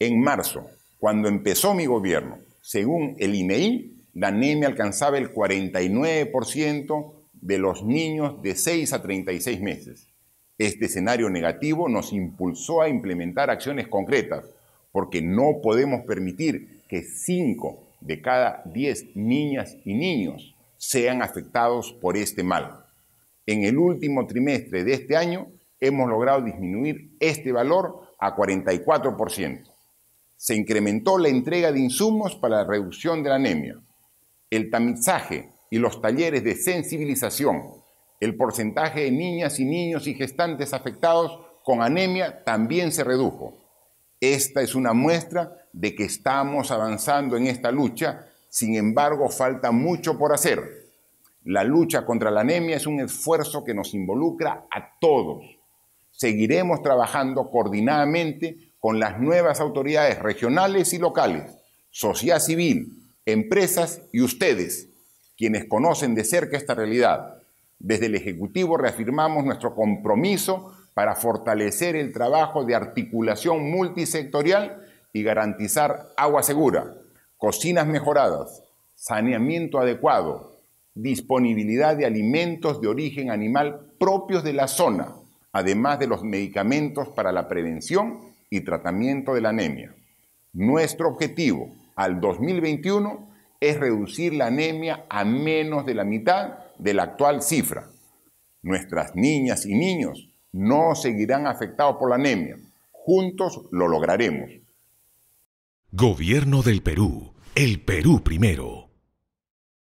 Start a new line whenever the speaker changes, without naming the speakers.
En marzo, cuando empezó mi gobierno, según el INEI, e la anemia alcanzaba el 49% de los niños de 6 a 36 meses. Este escenario negativo nos impulsó a implementar acciones concretas, porque no podemos permitir que 5 de cada 10 niñas y niños sean afectados por este mal. En el último trimestre de este año hemos logrado disminuir este valor a 44% se incrementó la entrega de insumos para la reducción de la anemia, el tamizaje y los talleres de sensibilización. El porcentaje de niñas y niños y gestantes afectados con anemia también se redujo. Esta es una muestra de que estamos avanzando en esta lucha, sin embargo falta mucho por hacer. La lucha contra la anemia es un esfuerzo que nos involucra a todos. Seguiremos trabajando coordinadamente con las nuevas autoridades regionales y locales, sociedad civil, empresas y ustedes, quienes conocen de cerca esta realidad. Desde el Ejecutivo reafirmamos nuestro compromiso para fortalecer el trabajo de articulación multisectorial y garantizar agua segura, cocinas mejoradas, saneamiento adecuado, disponibilidad de alimentos de origen animal propios de la zona, además de los medicamentos para la prevención y tratamiento de la anemia. Nuestro objetivo al 2021 es reducir la anemia a menos de la mitad de la actual cifra. Nuestras niñas y niños no seguirán afectados por la anemia. Juntos lo lograremos. Gobierno del Perú. El Perú primero.